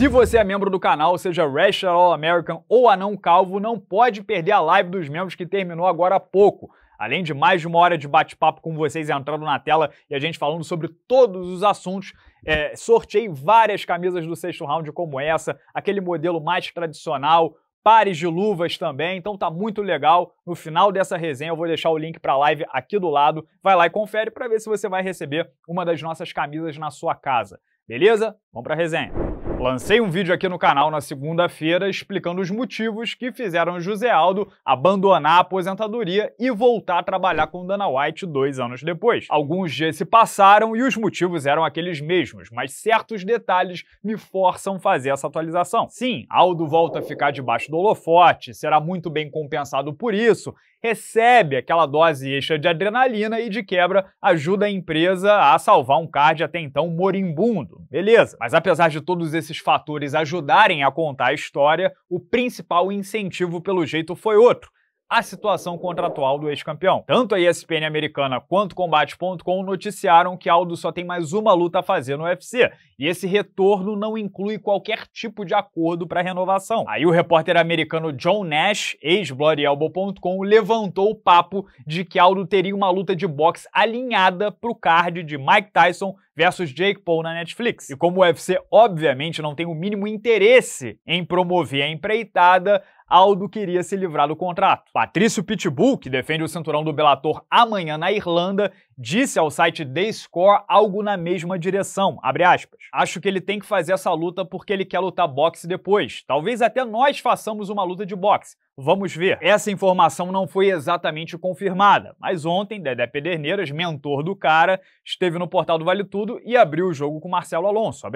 Se você é membro do canal, seja Rational All American ou Anão Calvo, não pode perder a live dos membros que terminou agora há pouco. Além de mais de uma hora de bate-papo com vocês entrando na tela e a gente falando sobre todos os assuntos, é, sorteei várias camisas do sexto round como essa, aquele modelo mais tradicional, pares de luvas também, então tá muito legal. No final dessa resenha eu vou deixar o link para a live aqui do lado. Vai lá e confere para ver se você vai receber uma das nossas camisas na sua casa. Beleza? Vamos para a resenha. Lancei um vídeo aqui no canal na segunda-feira explicando os motivos que fizeram José Aldo abandonar a aposentadoria e voltar a trabalhar com Dana White dois anos depois. Alguns dias se passaram e os motivos eram aqueles mesmos, mas certos detalhes me forçam a fazer essa atualização. Sim, Aldo volta a ficar debaixo do holofote, será muito bem compensado por isso, recebe aquela dose extra de adrenalina e, de quebra, ajuda a empresa a salvar um card até então moribundo. Beleza. Mas apesar de todos esses fatores ajudarem a contar a história, o principal incentivo, pelo jeito, foi outro a situação contratual do ex-campeão. Tanto a ESPN americana quanto Combate.com noticiaram que Aldo só tem mais uma luta a fazer no UFC, e esse retorno não inclui qualquer tipo de acordo para renovação. Aí o repórter americano John Nash, ex-BloodyElbow.com, levantou o papo de que Aldo teria uma luta de boxe alinhada para o card de Mike Tyson versus Jake Paul na Netflix. E como o UFC obviamente não tem o mínimo interesse em promover a empreitada, Aldo queria se livrar do contrato. Patrício Pitbull, que defende o cinturão do Bellator amanhã na Irlanda, disse ao site The Score algo na mesma direção, Acho que ele tem que fazer essa luta porque ele quer lutar boxe depois. Talvez até nós façamos uma luta de boxe, Vamos ver. Essa informação não foi exatamente confirmada, mas ontem Dedé Pederneiras, mentor do cara, esteve no portal do Vale Tudo e abriu o jogo com Marcelo Alonso,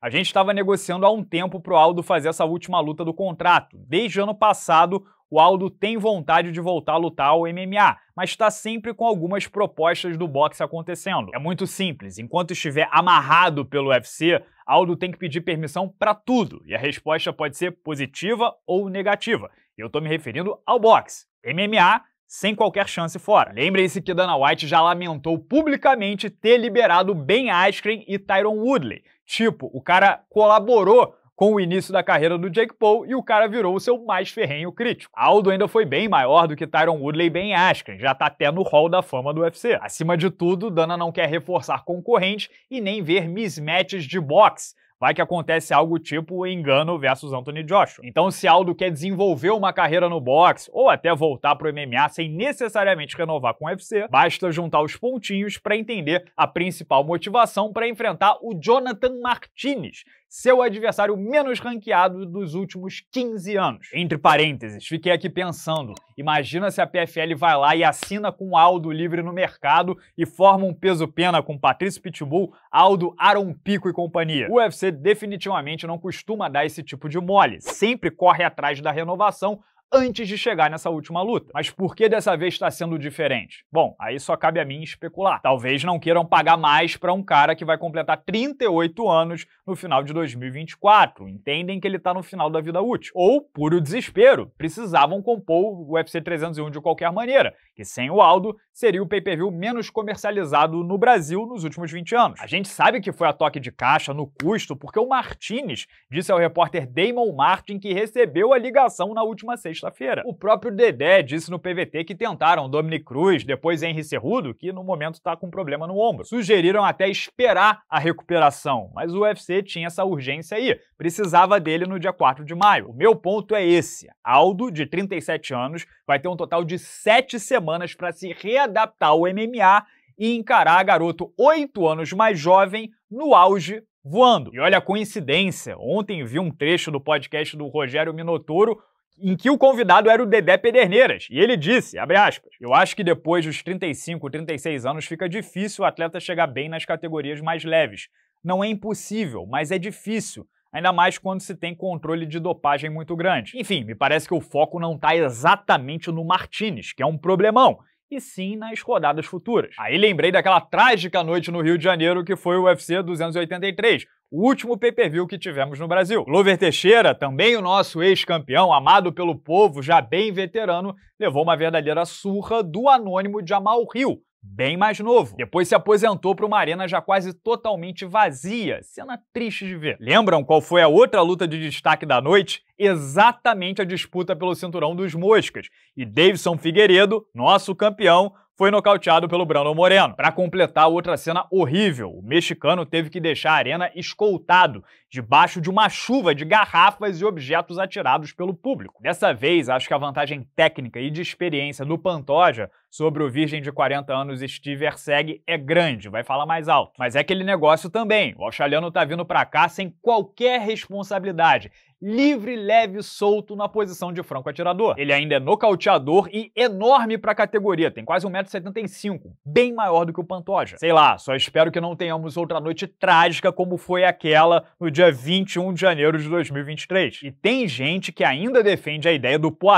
A gente estava negociando há um tempo pro Aldo fazer essa última luta do contrato. Desde ano passado, o Aldo tem vontade de voltar a lutar ao MMA, mas está sempre com algumas propostas do boxe acontecendo. É muito simples, enquanto estiver amarrado pelo UFC, Aldo tem que pedir permissão para tudo, e a resposta pode ser positiva ou negativa. Eu estou me referindo ao boxe, MMA, sem qualquer chance fora. Lembre-se que Dana White já lamentou publicamente ter liberado Ben Askren e Tyron Woodley. Tipo, o cara colaborou com o início da carreira do Jake Paul e o cara virou o seu mais ferrenho crítico. Aldo ainda foi bem maior do que Tyron Woodley e Ben Askren, já tá até no hall da fama do UFC. Acima de tudo, Dana não quer reforçar concorrente e nem ver mismatches de boxe, vai que acontece algo tipo Engano versus Anthony Joshua. Então se Aldo quer desenvolver uma carreira no boxe ou até voltar pro MMA sem necessariamente renovar com o UFC, basta juntar os pontinhos para entender a principal motivação para enfrentar o Jonathan Martinez, seu adversário menos ranqueado dos últimos 15 anos. Entre parênteses, fiquei aqui pensando, imagina se a PFL vai lá e assina com Aldo livre no mercado e forma um peso-pena com Patrício Pitbull, Aldo, Aaron Pico e companhia. O UFC definitivamente não costuma dar esse tipo de mole, sempre corre atrás da renovação, antes de chegar nessa última luta. Mas por que dessa vez está sendo diferente? Bom, aí só cabe a mim especular. Talvez não queiram pagar mais para um cara que vai completar 38 anos no final de 2024. Entendem que ele está no final da vida útil. Ou puro desespero. Precisavam compor o UFC 301 de qualquer maneira, que sem o Aldo seria o pay-per-view menos comercializado no Brasil nos últimos 20 anos. A gente sabe que foi a toque de caixa no custo porque o Martinez disse ao repórter Damon Martin que recebeu a ligação na última sexta sexta-feira. O próprio Dedé disse no PVT que tentaram Dominic Cruz, depois Henrique Cerrudo, que no momento está com um problema no ombro. Sugeriram até esperar a recuperação, mas o UFC tinha essa urgência aí, precisava dele no dia 4 de maio. O meu ponto é esse: Aldo, de 37 anos, vai ter um total de 7 semanas para se readaptar ao MMA e encarar garoto 8 anos mais jovem no auge voando. E olha a coincidência, ontem vi um trecho do podcast do Rogério Minotoro em que o convidado era o Dedé Pederneiras. E ele disse, abre aspas, eu acho que depois dos 35, 36 anos fica difícil o atleta chegar bem nas categorias mais leves. Não é impossível, mas é difícil, ainda mais quando se tem controle de dopagem muito grande. Enfim, me parece que o foco não está exatamente no Martinez, que é um problemão, e sim nas rodadas futuras. Aí lembrei daquela trágica noite no Rio de Janeiro que foi o UFC 283, o último pay-per-view que tivemos no Brasil. Glover Teixeira, também o nosso ex-campeão, amado pelo povo, já bem veterano, levou uma verdadeira surra do anônimo Jamal Rio, bem mais novo. Depois se aposentou para uma arena já quase totalmente vazia, cena triste de ver. Lembram qual foi a outra luta de destaque da noite? Exatamente a disputa pelo cinturão dos moscas. E Davidson Figueiredo, nosso campeão, foi nocauteado pelo Brando Moreno. Para completar outra cena horrível, o mexicano teve que deixar a arena escoltado debaixo de uma chuva de garrafas e objetos atirados pelo público. Dessa vez, acho que a vantagem técnica e de experiência do Pantoja sobre o virgem de 40 anos Steve Erseg é grande, vai falar mais alto. Mas é aquele negócio também, o australiano tá vindo para cá sem qualquer responsabilidade, livre, leve, solto na posição de franco atirador. Ele ainda é nocauteador e enorme para categoria, tem quase 1,75m, bem maior do que o Pantoja. Sei lá, só espero que não tenhamos outra noite trágica como foi aquela no dia dia 21 de janeiro de 2023. E tem gente que ainda defende a ideia do Poitin,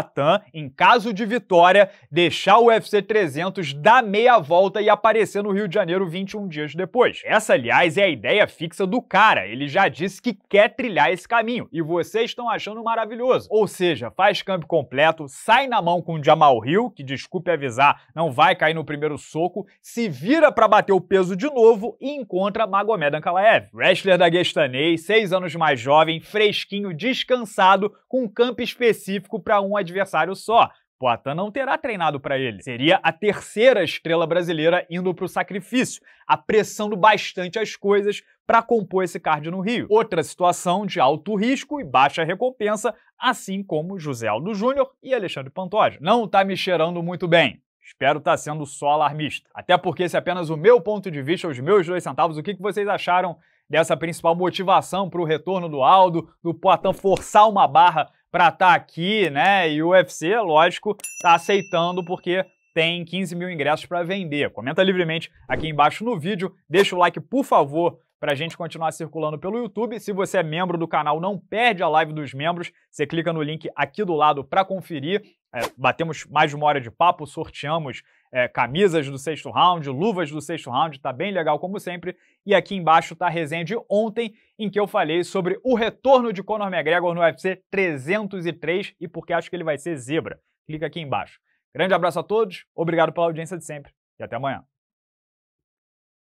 em caso de vitória, deixar o UFC 300 dar meia volta e aparecer no Rio de Janeiro 21 dias depois. Essa, aliás, é a ideia fixa do cara. Ele já disse que quer trilhar esse caminho e vocês estão achando maravilhoso. Ou seja, faz câmbio completo, sai na mão com o Jamal Hill, que desculpe avisar, não vai cair no primeiro soco, se vira para bater o peso de novo e encontra Magomed Ankalaev. Wrestler da Gestanei, 16 anos mais jovem, fresquinho, descansado, com um campo específico para um adversário só. Poitin não terá treinado para ele. Seria a terceira estrela brasileira indo para o sacrifício, apressando bastante as coisas para compor esse card no Rio. Outra situação de alto risco e baixa recompensa, assim como José Aldo Júnior e Alexandre Pantoja. Não está me cheirando muito bem. Espero estar tá sendo só alarmista. Até porque esse é apenas o meu ponto de vista, os meus dois centavos. O que, que vocês acharam dessa principal motivação para o retorno do Aldo, do Poitin forçar uma barra para estar tá aqui, né? E o UFC, lógico, tá aceitando porque tem 15 mil ingressos para vender. Comenta livremente aqui embaixo no vídeo, deixa o like, por favor, para a gente continuar circulando pelo YouTube. Se você é membro do canal, não perde a live dos membros. Você clica no link aqui do lado para conferir. É, batemos mais de uma hora de papo, sorteamos é, camisas do sexto round, luvas do sexto round, tá bem legal como sempre. E aqui embaixo tá a resenha de ontem, em que eu falei sobre o retorno de Conor McGregor no UFC 303 e porque acho que ele vai ser zebra. Clica aqui embaixo. Grande abraço a todos, obrigado pela audiência de sempre e até amanhã.